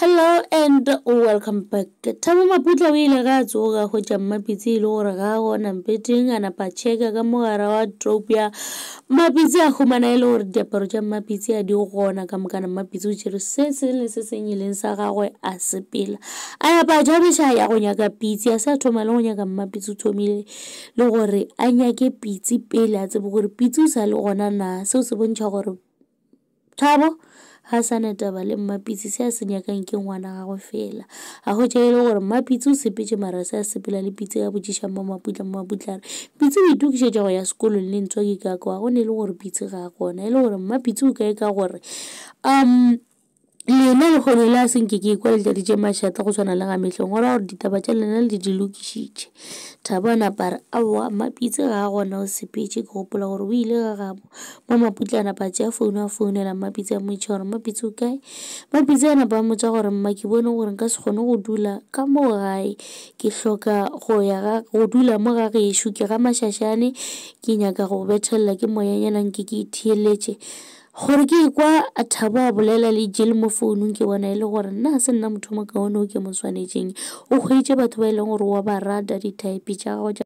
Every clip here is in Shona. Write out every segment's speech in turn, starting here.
hello and welcome back thabo maphutla o ile ga tsoga go tša mmapitsi le gore ga gona mpeteng a napa checka ka mogara wa tropia mmapitsi a humana e le gore diaparo tša mmapitsi a di gona ka mokana mmapitsi o tšhere se sele se senye leng sa gagwe a sepela a napa jabeša ya go nyaka pitsi a se a thoma le go nyaka mmapitsi o thomile le gore a nyake pitsi pele a tsebo gore pitsi o sa le gona na seo se bontšha gore thabo ga sa na taba le mmapitsi se a senyakang ke ngwana gagwe fela ga go tjae le gore mmapitsi o sepetse mara se a sepela le pitse ya bojišang ma maputla mo maputlare pitse o itukisetsa go ya sekolong le ntswa ke kakoa go ne e le gore pitse ga kgona e le gore mmapitsi o kae ka gore um lena legone le a senke ke ikwa letladije mašata go tshwana le ga metlhong ora gore ditaba tša lena le di di lokišitše thabanapare aoa mapitse ga a gona go sepetše ke gopola gore o ile ga gabo mo maputle a napa tsea founu a founela mmapitse a moitšha gore mmapitse o kae mapitse a napa a motsa gore mma ke bone gore nka se kgone go dula ka mo gae ke tlhoka go ya go dula mo ga geešu ke ga mašašane ke nyaka go bethelela ke moyanyanang ke ke itheeletše Gore ke kwa a Thabo a bolela le Jill mo founung ke bona e le gore nna se nna motho ka makaone o ke mo tshwanetseng, o hwetše batho ba e leng gore wa ba rata di-type tsa tša.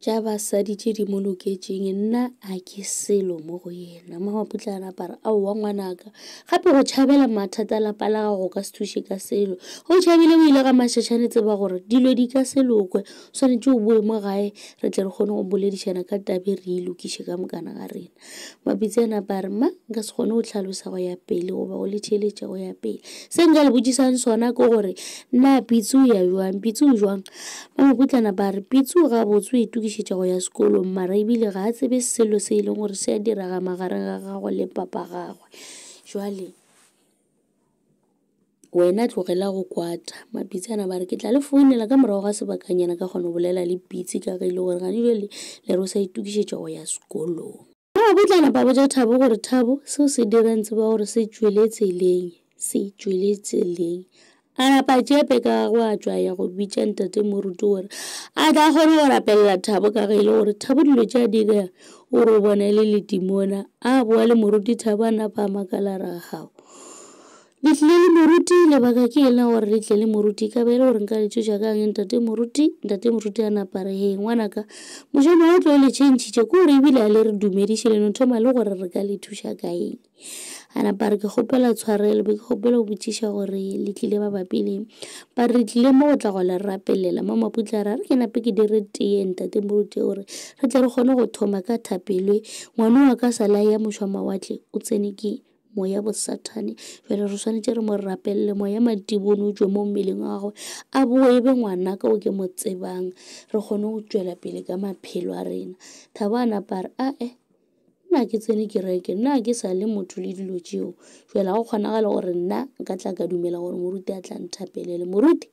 tša basadi tše di moloketseng nna a ke selo mo go yena mamaputlana apare ao wa ngwanaka gape go tšhabela mathata lapa la gago ka se thuše ka selo go tšhabile o ile ga mašhatšhanetse ba gore dilo di ka selokwe tshwanetse o boe mo gae re tle re kgone go boledišana ka tabe re ilokiše ka mokana ga rena mapitse ana apare ma nka se kgone go tlhalosa go ya pele goba o letheletša go ya pele se nka le botsisang sona ke gore nna pitse o ya jwang pitse o jwang mamaputlana apare pitse o ga botse e o etuki nyakišitša go ya sekolong mara ebile ga a tsebe selo se e leng gore se a diraga magareng ga gagwe le papa gagwe jale wena tlogela go kwata mapitsana ba re ke tla le founela ka morago ga sebakanyana ka kgone go bolela le pitse ka ge e le gore gane jale le re o sa itukišetša go ya sekolong ga botlana papa ja thabo gore thabo seo se dirantse ba gore se tsweletseleng se tsweletseleng a napa jepe ka go a tswa ya go bitsa ntate moruti gore a tla kgone go rapelela thabo ka ge e le gore thabo dilo tša dira ore o bone le letimona a boa le moruti thabo a napa a makala ra gago letlile moruti lebaka ke e leng gore re tlele moruti ka bele gore nka letso jakang ntate moruti ntate moruti a napare he ngwana ka mojano o tlo le changee ke gore ebile a le re dumedise leno thoma le gore re ka le thusa kaeng a napare ke gopela tshwarelo be ke gopela go botsiša gore le tlile ba bapile ba re tlile mo go tla go le rapelela mo maputla ra re ke nape ke dire tee ntate moruti gore re tle re kgone go thoma ka thapelwe ngwana wa ka sala ya mošwa mawatle o tsene keng moya bosathane jale re tshwanetse re mo rapelele moya madibone o tswe mo mmeleng wa gagwe a boe be ngwana ka o ke mo tsebang re kgone go tswela pele ka maphelo a rena thaba anapare ae nna ke tsene kereke nna ke sa le motho le dilo tseo fela go kgonagale gore nna nka tla ka dumela gore moruti a tla nthapelele moruti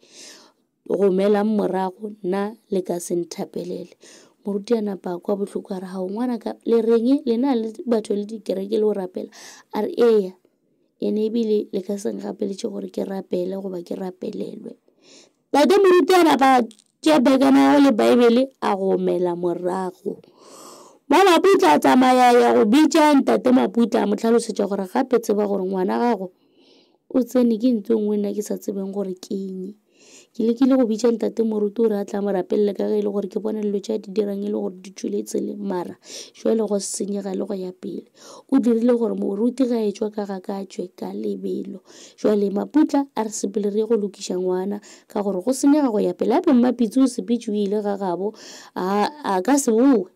gomelang morago nna le ka se nthapelele moruti a napa kwa botlhoko a re gao ngwanaka le e? lena le batho le dikereke le o rapela a re ee ene ebile le ka seng gapeletše gore ke rapele goba ke rapelelwe tate moruti a napa a tšea bekanago le baebele a gomela morago mo maputla a tsamaya ya go bitšang tate maputla a mo tlhalosetša gore gape tseba gore ngwana gago o tsene ke ntse ngwe nna ke sa tsebeng gore ke nye ke lekile go bitsa ntate moruti gore a tla morapelele ka ge e le gore ke bona dilo tsa di dirang e le gore di tsweletse le mara jale go senyega le go ya pele o dirile gore moruti ga e tswa ka ga ka tswe ka lebelo jale maputla a re sepele re go lokisa ngwana ka gore go senyega go ya pele ape mmapitse o sepitse o ile ga gabo a ka se boe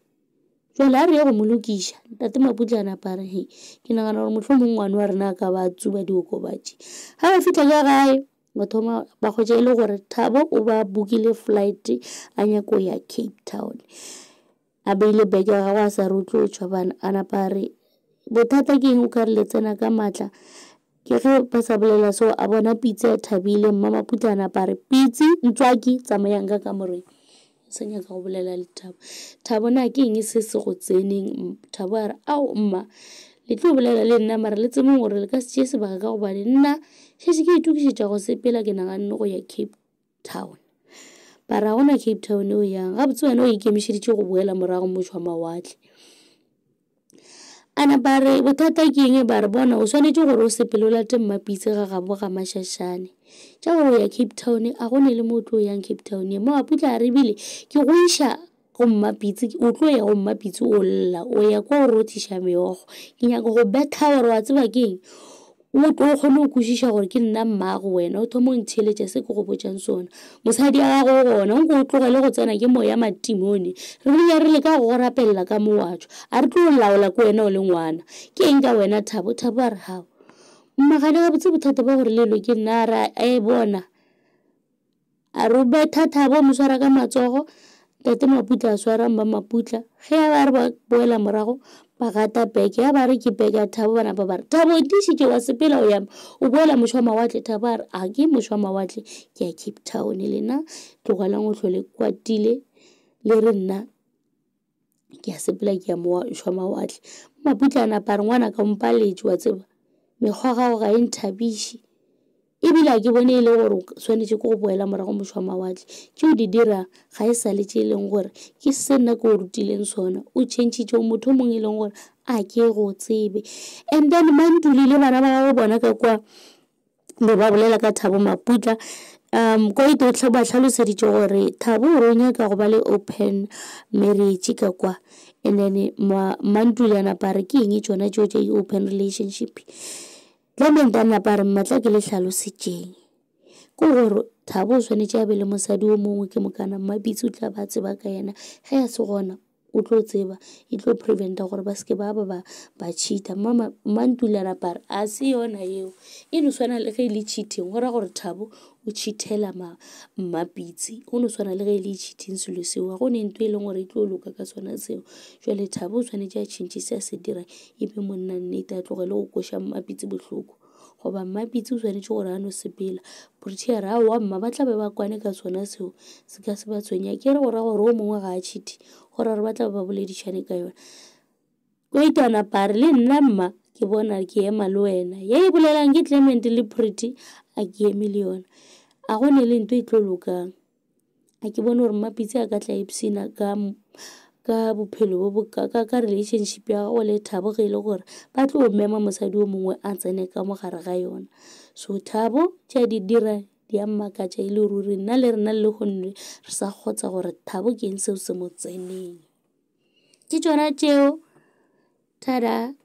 jale a re ye go mo lokisa ntate maputla a napareng ke nagana gore motlho mongwane wa rena a ka ba tsuba diokobatse ga ba fitlha ka gae motho ba go jele gore thabo o ba bookile flight a nya go ya Cape Town a be le beke ga wa sa rutlo tsho bana ana pa re botata ke eng o ka le tsena ka matla ke ge ba sa bolela so a bona pitse a thabile mma maputana pa re pitse ntswaki tsamayang ka kamore senya ka go bolela le thabo thabo na ke eng se se go tseneng thabo a re ao mma le tlo bolela le nna mara le tsemong gore le ka setie sebaka ka gobane nna shese ke itukisetša go sepela ke naganne go ya cape town bara gona cape town eo yang ga botse wena o ikemišeditše go boela morago motšhwa mawatle ana ba re bothata ke eng ba re bona o tshwanetse gore o sepele o late mmapitse ga gabo ga mašašane ja gore o ya cape town a gone le motho o yang cape town mo aputla a rebile ke go iša go mmapitse o tlo ya go mmapitse o lla o ya kwa go rothiša meogo ke nyaka go betha gore wa tseba keng o tlo o kgone go kosiša gore ke nna mmaago wena o thoma o ntheletša se ke go botjang sona mosadi a gago gona o ko o tlogele go tsena ke mo ya matimone re le nyarele ka go rapelela ka mowatsho a re tlo o laola ke wena o le ngwana ke eng ka wena thabo thabo a re gago mmagane ga botse bothata ba gore lelo ke nna a re e bona a re o betha thabo o moswara ka matsogo tate maputla a swarang ba maputla ge a ba re ba boela morago ba gata peke ya ba re ke peke ya thabo bana ba ba re thabo dišike wa sepela o yama o boela mošho wa mawatle thabo a re a ke mošho wa mawatle ke ya cape town lena tlogalang o tlhole kwatile le re nna ke a sepela ke ya mošho wa mawatle maputla a napa re ngwana ka mpa wa tseba mekgwa gago ga e nthabiše ebile a ke bone e le gore o tshwanetse ke go boela morago mošwa mawatle tšeo di dira ga e sale tse e leng gore ke se nna ke o rutileng sona o changetse motho o mongwe e leng gore a ke go tsebe and then mantuli le bana ba gagwe bona ka kwa be ba bolela ka thabo maputla um ko e itotlhe ba tlhaloseditse gore thabo o re o nyaka go ba le open marriage ka kwa and then mantuli a napa re ke eng tsona tseo tsa di-open relationship tlameng ka napa re mmatla ke le tlhalositseng ke gore thabo o tshwanetse a be le mosadi o mongwe ke mokana mmabitsi o tla ba tseba ka yena ge a se gona o tlo tseba e tlo preventa gore ba seke ba ba ba cheata mantulanapare a se yona eo e ne tshwana le ge e le cheateng gora gore thabo o cheatela mapitsi go ne tshwana le ge e le cheateng selo seo ga gone nto e leng gore e tlo loka ka tsona seo jale thabo o tshwanetse a chantšhe se a se dirang e be monna nnete a tlogele go koša mapitsi botlhoko goba mmapitse o tshwanetse gore a no sepela protea ra wa mma ba tla be ba kwane ka tsona seo se ka se ba tshwenya ke re goraya gore o mongwe ga a chiti gore gore ba tla be ba boledišane ka yona koitwana pare le nna mma ke bona ke ema le wena ye e bolelang ke clement le pretty a ke eme le yona a gone le nto e tlolokang a ke bone gore mmapitse a ka tla epsena ka ka bo phelo bo ka ka relationship ya o le thabogile gore ba tlo mema mosadi o mongwe a tsene ka mogare ga yona so thabo tja di dira ya mmaka tja ile ruri na le rena le go nne re sa khotsa gore thabo ke seo se motseneng ke tsona tseo tada